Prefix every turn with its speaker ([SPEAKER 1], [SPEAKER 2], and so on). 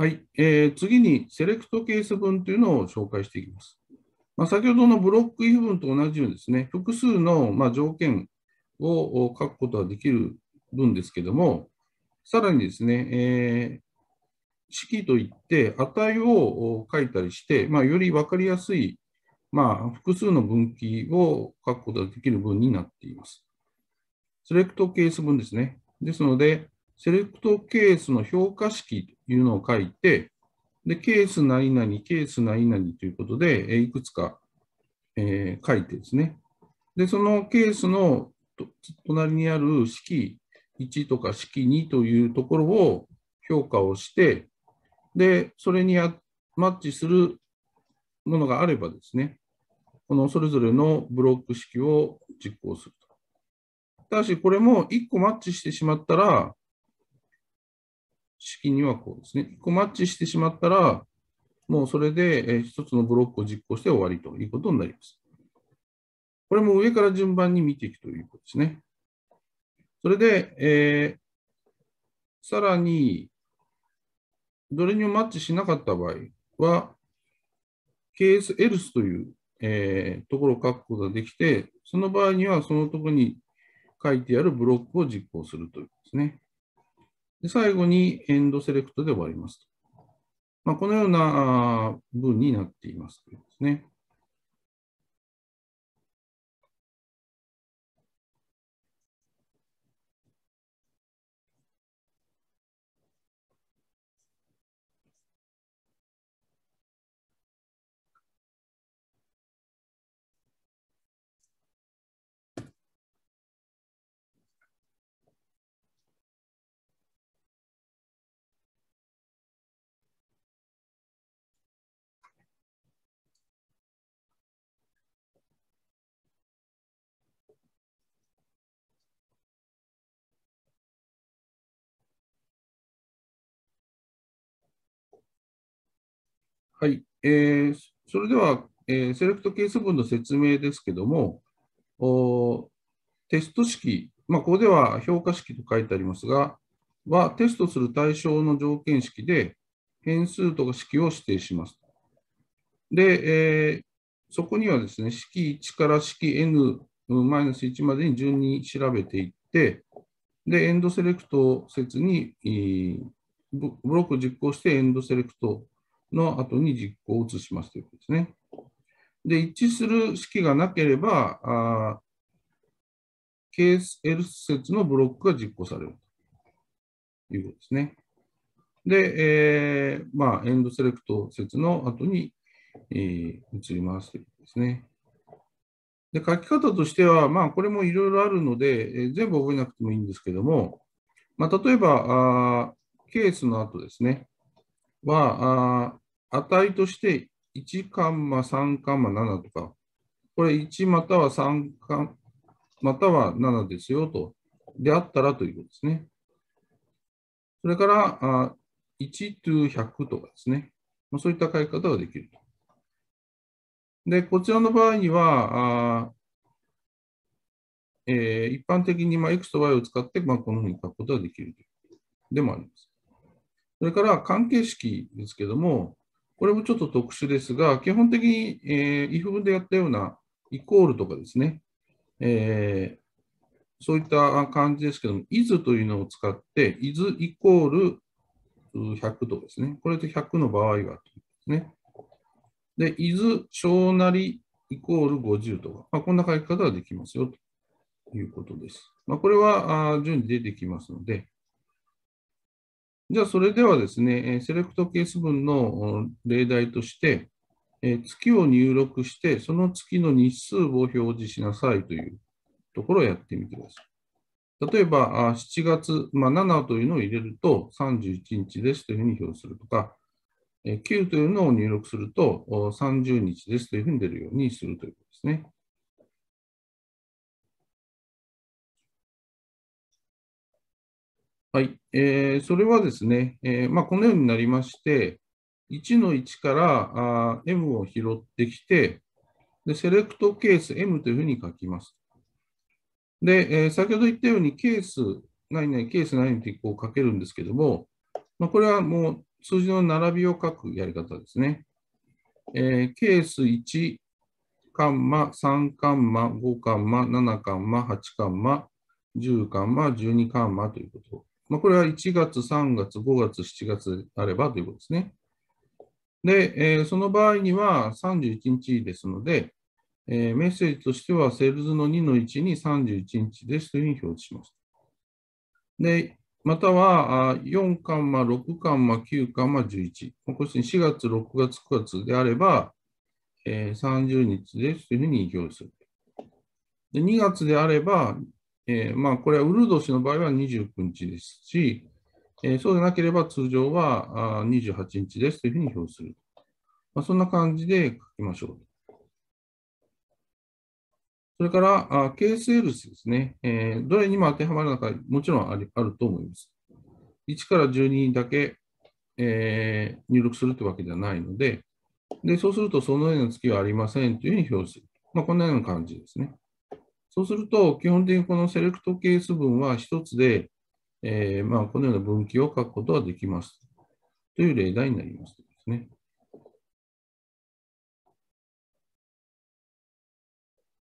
[SPEAKER 1] はい、えー、次にセレクトケース分というのを紹介していきます。まあ、先ほどのブロック if 文と同じようにですね、複数のま条件を書くことができる分ですけども、さらにですね、えー、式といって値を書いたりして、まあ、より分かりやすい、まあ、複数の分岐を書くことができる文になっています。セレクトケース文ですね。ですので、セレクトケースの評価式というのを書いて、でケース何々、ケース何々ということで、いくつか、えー、書いてですね。で、そのケースの隣にある式1とか式2というところを評価をして、で、それにマッチするものがあればですね、このそれぞれのブロック式を実行すると。ただし、これも1個マッチしてしまったら、式にはこうですね、1個マッチしてしまったら、もうそれで1つのブロックを実行して終わりということになります。これも上から順番に見ていくということですね。それで、えー、さらに、どれにもマッチしなかった場合は、ケースエルスという、えー、ところを書くことができて、その場合にはそのところに書いてあるブロックを実行するということですね。で最後にエンドセレクトで終わりますと。まあ、このような文になっていますというですね。はい、えー、それでは、えー、セレクトケース分の説明ですけども、おテスト式、まあ、ここでは評価式と書いてありますが、はテストする対象の条件式で変数とか式を指定します。で、えー、そこにはですね、式1から式 n-1 までに順に調べていって、で、エンドセレクト説に、ブロックを実行してエンドセレクトの後に実行を移しますということですね。で、一致する式がなければ、あケース L 説のブロックが実行されるということですね。で、えー、まあ、エンドセレクト説の後に、えー、移りますということですね。で、書き方としては、まあ、これもいろいろあるので、えー、全部覚えなくてもいいんですけども、まあ、例えば、あケースの後ですね、は、あ値として1カンマ3カンマ7とか、これ1または3カンまたは7ですよと、であったらということですね。それから、あ1 to 100とかですね。まそういった書き方ができると。で、こちらの場合には、あえー、一般的に、ま X と Y を使って、まこのふうに書くことができるでもあります。それから関係式ですけども、これもちょっと特殊ですが、基本的に、えー、if 文でやったようなイコールとかですね、えー、そういった感じですけども、is というのを使って、is イコール100とかですね、これで100の場合はですね。で、is 小なりイコール50とか、まあ、こんな書き方ができますよということです。まあ、これは順に出てきますので、じゃあ、それではですね、セレクトケース文の例題として、月を入力して、その月の日数を表示しなさいというところをやってみてください。例えば、7月、まあ、7というのを入れると31日ですというふうに表示するとか、9というのを入力すると30日ですというふうに出るようにするということですね。はい、えー、それはですね、えーまあ、このようになりまして、1の1からあ M を拾ってきてで、セレクトケース M というふうに書きます。で、えー、先ほど言ったようにケース何々、ケース何々ってこう書けるんですけども、まあ、これはもう数字の並びを書くやり方ですね。えー、ケース1、カンマ、3カンマ、5カンマ、7カンマ、8カンマ、10カンマ、12カンマということまあ、これは1月、3月、5月、7月あればということですね。で、えー、その場合には31日ですので、えー、メッセージとしては、セールズの2の1に31日ですというふうに表示します。で、または、4カンマ、6カンマ、9カンマ、11。こして4月、6月、9月であれば、えー、30日ですというふうに表示する。で2月であれば、えー、まあ、これはウルド氏の場合は29日ですし、えー、そうでなければ通常はあ28日ですというふうに表する。まあ、そんな感じで書きましょう。それから、あケースエ l スですね、えー、どれにも当てはまるのか、もちろんありあると思います。1から12だけ、えー、入力するというわけではないので、でそうすると、そのような月はありませんというふうに表示する。まあ、こんなような感じですね。そうすると、基本的にこのセレクトケース分は1つで、えー、まあ、このような分岐を書くことはできます。という例題になりますですね。